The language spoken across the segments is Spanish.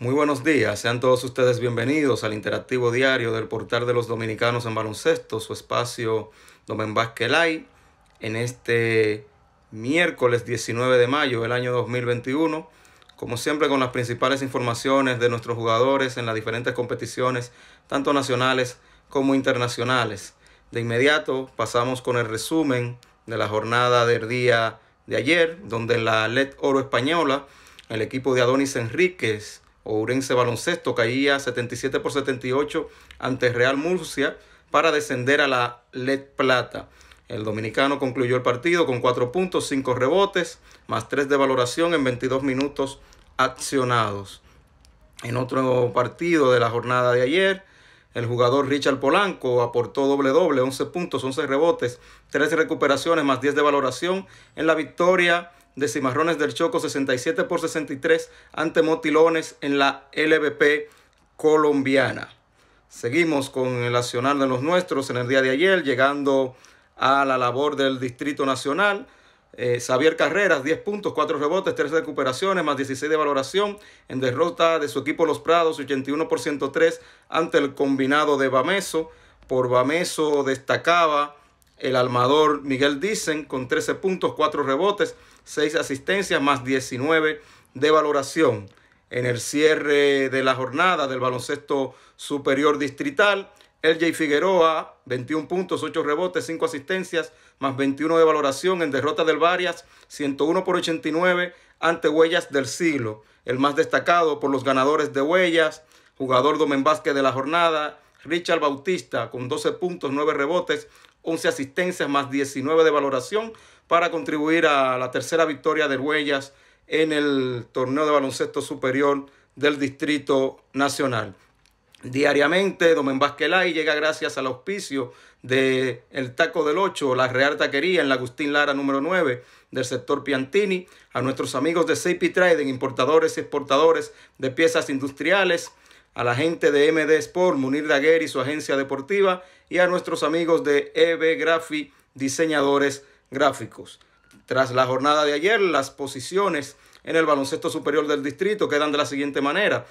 Muy buenos días, sean todos ustedes bienvenidos al interactivo diario del portal de los dominicanos en baloncesto, su espacio Domen Basquelay, en este miércoles 19 de mayo del año 2021. Como siempre, con las principales informaciones de nuestros jugadores en las diferentes competiciones, tanto nacionales como internacionales. De inmediato pasamos con el resumen de la jornada del día de ayer, donde en la LED Oro Española, el equipo de Adonis Enríquez Ourense Baloncesto caía 77 por 78 ante Real Murcia para descender a la LED Plata. El dominicano concluyó el partido con 4 puntos, 5 rebotes, más 3 de valoración en 22 minutos accionados. En otro partido de la jornada de ayer, el jugador Richard Polanco aportó doble doble, 11 puntos, 11 rebotes, 3 recuperaciones más 10 de valoración en la victoria de Cimarrones del Choco 67 por 63 ante Motilones en la LVP colombiana. Seguimos con el Nacional de los Nuestros en el día de ayer, llegando a la labor del Distrito Nacional. Eh, Xavier Carreras, 10 puntos, 4 rebotes, 3 recuperaciones, más 16 de valoración en derrota de su equipo Los Prados, 81 por 103 ante el combinado de Bameso. Por Bameso destacaba el almador Miguel Dicen con 13 puntos, 4 rebotes, 6 asistencias más 19 de valoración. En el cierre de la jornada del baloncesto superior distrital, el Jay Figueroa, 21 puntos, 8 rebotes, 5 asistencias, más 21 de valoración en derrota del Varias, 101 por 89 ante Huellas del Siglo. El más destacado por los ganadores de Huellas, jugador Domen Vázquez de la jornada, Richard Bautista con 12 puntos, 9 rebotes, 11 asistencias más 19 de valoración para contribuir a la tercera victoria de Huellas en el torneo de baloncesto superior del Distrito Nacional. Diariamente, Domen Vázquelay llega gracias al auspicio de Taco del 8, la Real Taquería en la Agustín Lara número 9 del sector Piantini, a nuestros amigos de CP Trading, importadores y exportadores de piezas industriales, a la gente de MD Sport, Munir Daguer y su agencia deportiva, y a nuestros amigos de EB Graphy diseñadores gráficos. Tras la jornada de ayer, las posiciones en el baloncesto superior del distrito quedan de la siguiente manera.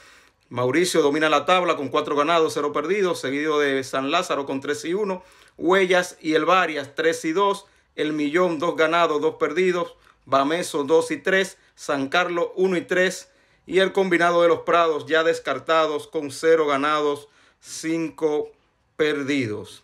Mauricio domina la tabla con 4 ganados, 0 perdidos, seguido de San Lázaro con 3 y 1, Huellas y El Varias 3 y 2, El Millón 2 ganados, 2 perdidos, Bameso 2 y 3, San Carlos 1 y 3, y el combinado de los Prados ya descartados con cero ganados, cinco perdidos.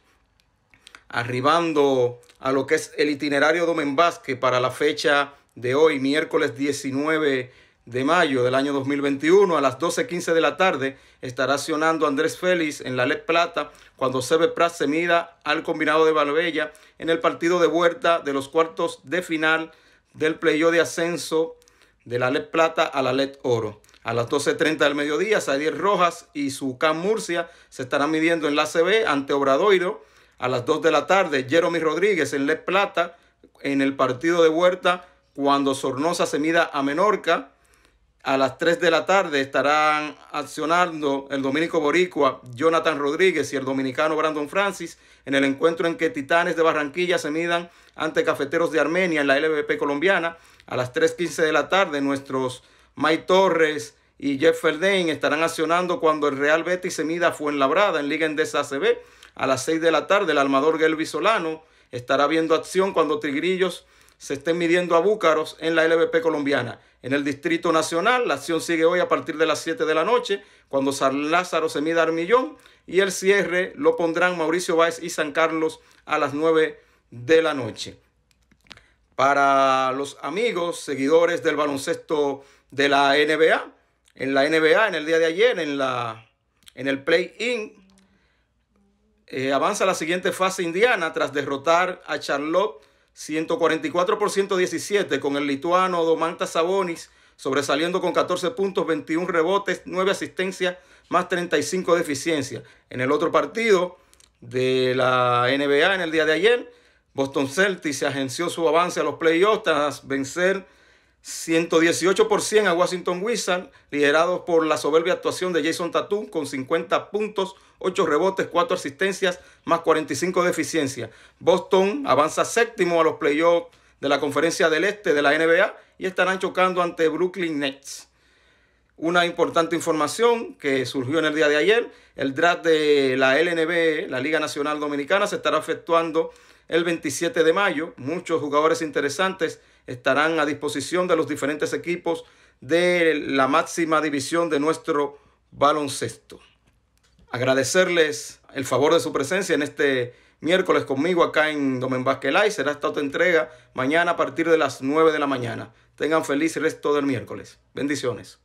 Arribando a lo que es el itinerario Domen Vázquez para la fecha de hoy, miércoles 19 de mayo del año 2021 a las 12.15 de la tarde estará accionando Andrés Félix en la LED Plata cuando Sebe Prat se mida al combinado de Valbella en el partido de vuelta de los cuartos de final del playo de ascenso de la LED plata a la LED oro. A las 12.30 del mediodía, Xavier Rojas y su CAM Murcia se estarán midiendo en la CB ante Obradoiro. A las 2 de la tarde, Jeremy Rodríguez en LED plata en el partido de Huerta. cuando Sornosa se mida a Menorca. A las 3 de la tarde estarán accionando el dominico boricua Jonathan Rodríguez y el dominicano Brandon Francis en el encuentro en que Titanes de Barranquilla se midan ante Cafeteros de Armenia en la LVP colombiana. A las 3.15 de la tarde nuestros Mike Torres y Jeff Ferdain estarán accionando cuando el Real Betis se mida la Fuenlabrada en Liga Endesa ACB. A las 6 de la tarde el armador Gelby Solano estará viendo acción cuando Tigrillos se estén midiendo a búcaros en la LVP colombiana. En el Distrito Nacional, la acción sigue hoy a partir de las 7 de la noche, cuando San Lázaro se mida a Armillón, y el cierre lo pondrán Mauricio Báez y San Carlos a las 9 de la noche. Para los amigos, seguidores del baloncesto de la NBA, en la NBA, en el día de ayer, en, la, en el play-in, eh, avanza la siguiente fase indiana tras derrotar a Charlotte 144%-17 con el lituano Domantas Sabonis sobresaliendo con 14 puntos, 21 rebotes, 9 asistencias, más 35 de eficiencia. En el otro partido de la NBA en el día de ayer, Boston Celtics se agenció su avance a los playoffs tras vencer 118 a Washington Wizards, liderados por la soberbia actuación de Jason Tatum con 50 puntos, 8 rebotes, 4 asistencias, más 45 de eficiencia. Boston avanza séptimo a los playoffs de la Conferencia del Este de la NBA y estarán chocando ante Brooklyn Nets. Una importante información que surgió en el día de ayer, el draft de la LNB, la Liga Nacional Dominicana, se estará efectuando el 27 de mayo. Muchos jugadores interesantes estarán a disposición de los diferentes equipos de la máxima división de nuestro baloncesto. Agradecerles el favor de su presencia en este miércoles conmigo acá en Domen Basquelay. Será esta auto entrega mañana a partir de las 9 de la mañana. Tengan feliz resto del miércoles. Bendiciones.